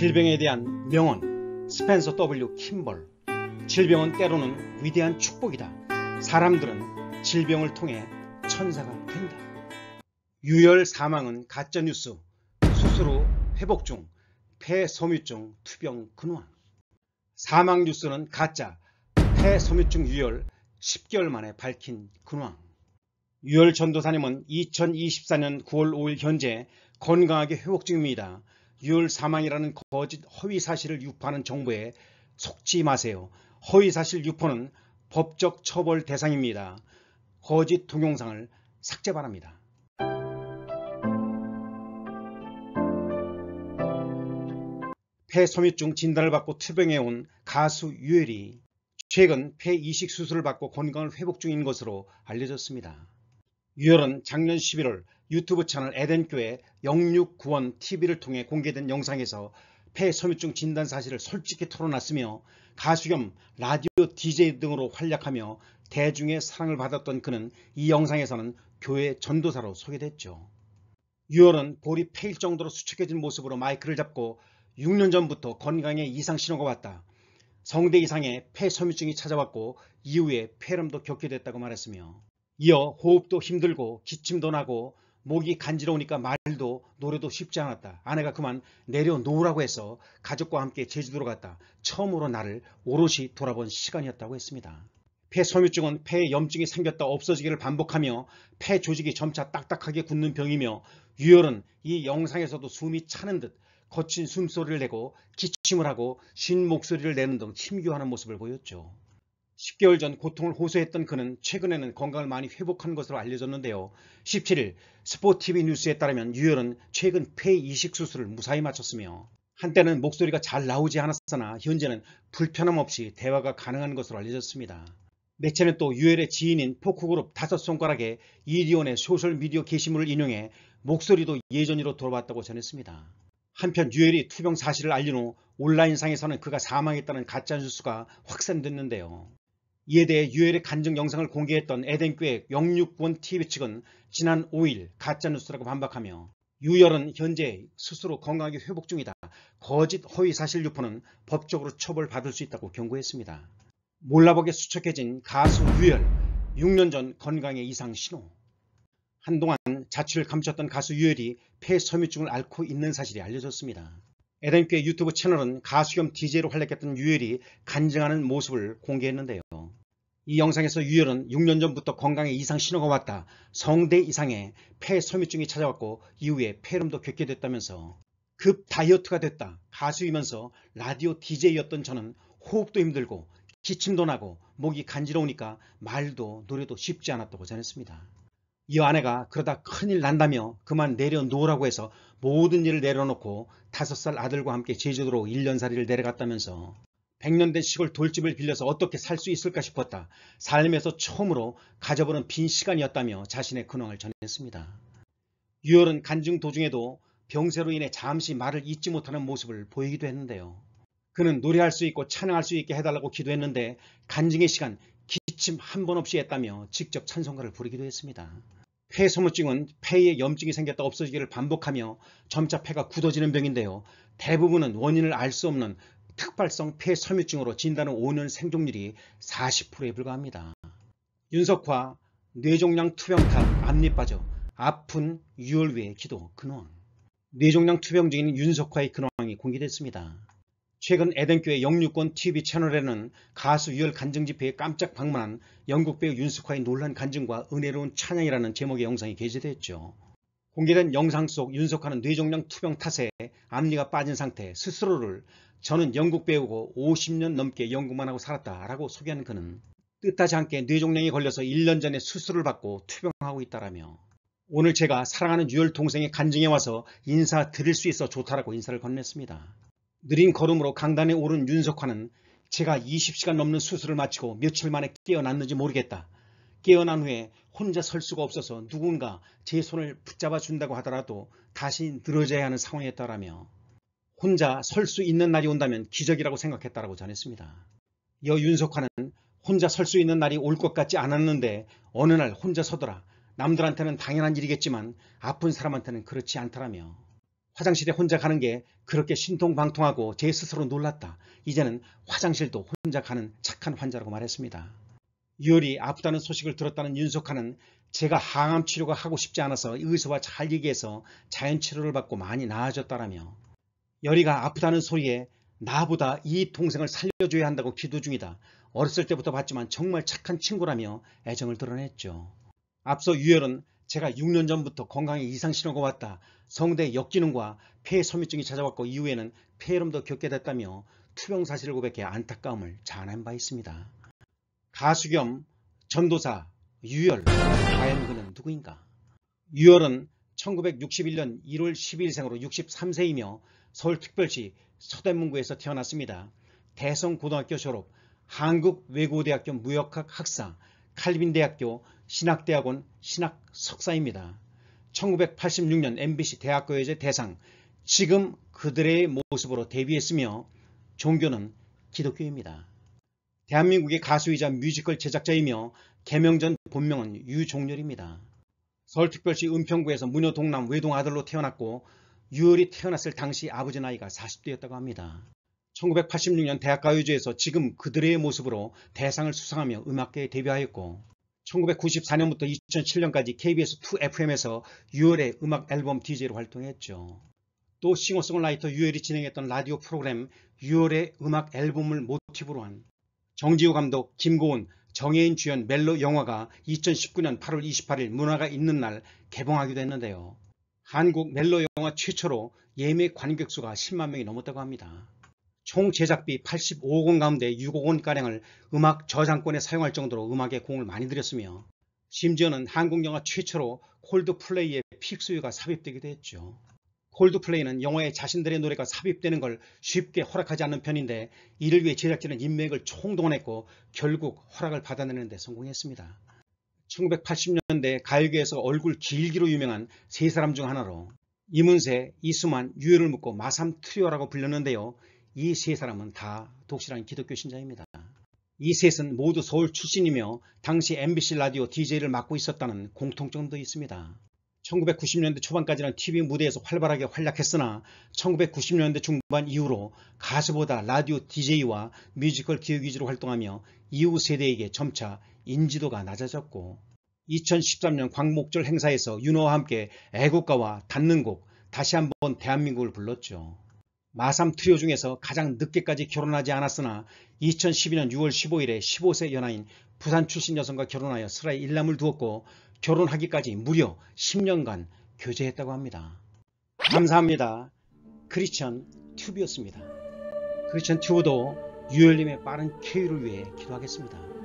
질병에 대한 명언 스펜서 W 킴벌 질병은 때로는 위대한 축복이다. 사람들은 질병을 통해 천사가 된다. 유혈 사망은 가짜뉴스 수술후 회복 중폐소미증 투병 근화 사망 뉴스는 가짜 폐소미증 유혈 10개월 만에 밝힌 근황 유혈 전도사님은 2024년 9월 5일 현재 건강하게 회복 중입니다. 유혈 사망이라는 거짓 허위 사실을 유포하는 정부에 속지 마세요. 허위 사실 유포는 법적 처벌 대상입니다. 거짓 동영상을 삭제 바랍니다. 폐소미증 진단을 받고 투병해온 가수 유엘이 최근 폐이식 수술을 받고 건강을 회복 중인 것으로 알려졌습니다. 유열은 작년 11월 유튜브 채널 에덴교회 0 6 9원 TV를 통해 공개된 영상에서 폐섬유증 진단 사실을 솔직히 털어놨으며 가수 겸 라디오 DJ 등으로 활약하며 대중의 사랑을 받았던 그는 이 영상에서는 교회 전도사로 소개됐죠. 유열은 볼이 패일 정도로 수척해진 모습으로 마이크를 잡고 6년 전부터 건강에 이상 신호가 왔다. 성대 이상의 폐섬유증이 찾아왔고 이후에 폐렴도 겪게 됐다고 말했으며 이어 호흡도 힘들고 기침도 나고 목이 간지러우니까 말도 노래도 쉽지 않았다. 아내가 그만 내려놓으라고 해서 가족과 함께 제주도로 갔다. 처음으로 나를 오롯이 돌아본 시간이었다고 했습니다. 폐소유증은 폐에 염증이 생겼다 없어지기를 반복하며 폐 조직이 점차 딱딱하게 굳는 병이며 유혈은 이 영상에서도 숨이 차는 듯 거친 숨소리를 내고 기침을 하고 쉰 목소리를 내는 등 침규하는 모습을 보였죠. 10개월 전 고통을 호소했던 그는 최근에는 건강을 많이 회복한 것으로 알려졌는데요. 17일 스포티비 뉴스에 따르면 유열은 최근 폐 이식 수술을 무사히 마쳤으며 한때는 목소리가 잘 나오지 않았으나 현재는 불편함 없이 대화가 가능한 것으로 알려졌습니다. 매체는 또 유엘의 지인인 포크그룹 다섯 손가락에 이리온의 소셜미디어 게시물을 인용해 목소리도 예전으로 돌아왔다고 전했습니다. 한편 유엘이 투병 사실을 알린 후 온라인상에서는 그가 사망했다는 가짜뉴스가 확산됐는데요. 이에 대해 유엘의 간증 영상을 공개했던 에덴교회 영육본 TV 측은 지난 5일 가짜뉴스라고 반박하며 유열은 현재 스스로 건강하게 회복 중이다. 거짓 허위사실 유포는 법적으로 처벌받을 수 있다고 경고했습니다. 몰라보게 수척해진 가수 유열 6년 전 건강의 이상 신호 한동안 자취를 감췄던 가수 유열이 폐섬유증을 앓고 있는 사실이 알려졌습니다. 에덴교의 유튜브 채널은 가수 겸 DJ로 활약했던 유열이 간증하는 모습을 공개했는데요. 이 영상에서 유열은 6년 전부터 건강에 이상 신호가 왔다. 성대 이상의폐소미증이 찾아왔고 이후에 폐렴도 겪게 됐다면서 급 다이어트가 됐다. 가수이면서 라디오 DJ였던 저는 호흡도 힘들고 기침도 나고 목이 간지러우니까 말도 노래도 쉽지 않았다고 전했습니다. 이 아내가 그러다 큰일 난다며 그만 내려놓으라고 해서 모든 일을 내려놓고 5살 아들과 함께 제주도로 1년살이를 내려갔다면서 백년 된 시골 돌집을 빌려서 어떻게 살 수 있을까 싶었다. 삶에서 처음으로 가져보는 빈 시간이었다며 자신의 근황을 전했습니다. 유월은 간증 도중에도 병세로 인해 잠시 말을 잊지 못하는 모습을 보이기도 했는데요. 그는 노래할 수 있고 찬양할 수 있게 해달라고 기도했는데 간증의 시간 기침 한 번 없이 했다며 직접 찬송가를 부르기도 했습니다. 폐소모증은 폐에 염증이 생겼다 없어지기를 반복하며 점차 폐가 굳어지는 병인데요. 대부분은 원인을 알 수 없는 특발성 폐섬유증으로 진단은 5년 생존율이 40%에 불과합니다. 윤석화, 뇌종양 투병탑, 앞니 빠져, 아픈 유월외 기도 근원 뇌종양 투병 중인 윤석화의 근황이 공개됐습니다. 최근 에덴교회 영유권 TV 채널에는 가수 유혈 간증 집회에 깜짝 방문한 영국 배우 윤석화의 놀란 간증과 은혜로운 찬양이라는 제목의 영상이 게재됐죠. 공개된 영상 속 윤석화는 뇌종양 투병 탓에 앞니가 빠진 상태 스스로를 저는 영국 배우고 50년 넘게 연구만 하고 살았다라고 소개하는 그는 뜻하지 않게 뇌종양에 걸려서 1년 전에 수술을 받고 투병하고 있다라며 오늘 제가 사랑하는 유열 동생의 간증에 와서 인사 드릴 수 있어 좋다라고 인사를 건넸습니다. 느린 걸음으로 강단에 오른 윤석화는 제가 20시간 넘는 수술을 마치고 며칠 만에 깨어났는지 모르겠다. 깨어난 후에 혼자 설 수가 없어서 누군가 제 손을 붙잡아 준다고 하더라도 다시 늘어져야 하는 상황이었다라며 혼자 설 수 있는 날이 온다면 기적이라고 생각했다라고 전했습니다. 여 윤석화는 혼자 설 수 있는 날이 올 것 같지 않았는데 어느 날 혼자 서더라 남들한테는 당연한 일이겠지만 아픈 사람한테는 그렇지 않더라며 화장실에 혼자 가는 게 그렇게 신통방통하고 제 스스로 놀랐다. 이제는 화장실도 혼자 가는 착한 환자라고 말했습니다. 유월이 아프다는 소식을 들었다는 윤석화는 제가 항암 치료가 하고 싶지 않아서 의사와 잘 얘기해서 자연치료를 받고 많이 나아졌다라며 열이가 아프다는 소리에 나보다 이 동생을 살려줘야 한다고 기도 중이다. 어렸을 때부터 봤지만 정말 착한 친구라며 애정을 드러냈죠. 앞서 유열은 제가 6년 전부터 건강에 이상 신호가 왔다. 성대 역기능과 폐 소미증이 찾아왔고 이후에는 폐렴도 겪게 됐다며 투병 사실을 고백해 안타까움을 자아낸 바 있습니다. 가수 겸 전도사 유열 과연 그는 누구인가? 유열은 1961년 1월 12일생으로 63세이며 서울특별시 서대문구에서 태어났습니다. 대성고등학교 졸업, 한국외고대학교 무역학 학사, 칼빈대학교 신학대학원 신학 석사입니다. 1986년 MBC 대학교여제 대상, 지금 그들의 모습으로 데뷔했으며 종교는 기독교입니다. 대한민국의 가수이자 뮤지컬 제작자이며 개명전 본명은 유종렬입니다. 서울특별시 은평구에서 무녀동남 외동 아들로 태어났고 유열이 태어났을 당시 아버지 나이가 40대였다고 합니다. 1986년 대학가요제에서 지금 그들의 모습으로 대상을 수상하며 음악계에 데뷔하였고 1994년부터 2007년까지 KBS 2FM에서 유열의 음악 앨범 DJ로 활동했죠. 또 싱어송라이터 유열이 진행했던 라디오 프로그램 유열의 음악 앨범을 모티브로 한 정지우 감독, 김고은, 정혜인 주연 멜로 영화가 2019년 8월 28일 문화가 있는 날 개봉하기도 했는데요. 한국 멜로 영화 최초로 예매 관객수가 10만 명이 넘었다고 합니다. 총 제작비 85억 원 가운데 6억 원가량을 음악 저장권에 사용할 정도로 음악에 공을 많이 들였으며 심지어는 한국 영화 최초로 콜드플레이의 픽스유가 삽입되기도 했죠. 콜드플레이는 영화에 자신들의 노래가 삽입되는 걸 쉽게 허락하지 않는 편인데 이를 위해 제작진은 인맥을 총동원했고 결국 허락을 받아내는 데 성공했습니다. 1980년대 가요계에서 얼굴 길기로 유명한 세 사람 중 하나로 이문세, 이수만, 유해를 묶고 마삼 트리오라고 불렸는데요. 이 세 사람은 다 독실한 기독교 신자입니다. 이 셋은 모두 서울 출신이며 당시 MBC 라디오 DJ를 맡고 있었다는 공통점도 있습니다. 1990년대 초반까지는 TV 무대에서 활발하게 활약했으나 1990년대 중반 이후로 가수보다 라디오 DJ와 뮤지컬 기획 위주로 활동하며 이후 세대에게 점차 인지도가 낮아졌고 2013년 광목절 행사에서 윤호와 함께 애국가와 닿는곡 다시 한번 대한민국을 불렀죠. 마삼 트요 중에서 가장 늦게까지 결혼하지 않았으나 2012년 6월 15일에 15세 연하인 부산 출신 여성과 결혼하여 슬하에 일남을 두었고 결혼하기까지 무려 10년간 교제했다고 합니다. 감사합니다. 크리스천 튜브였습니다. 크리스천 튜브도 유열님의 빠른 쾌유를 위해 기도하겠습니다.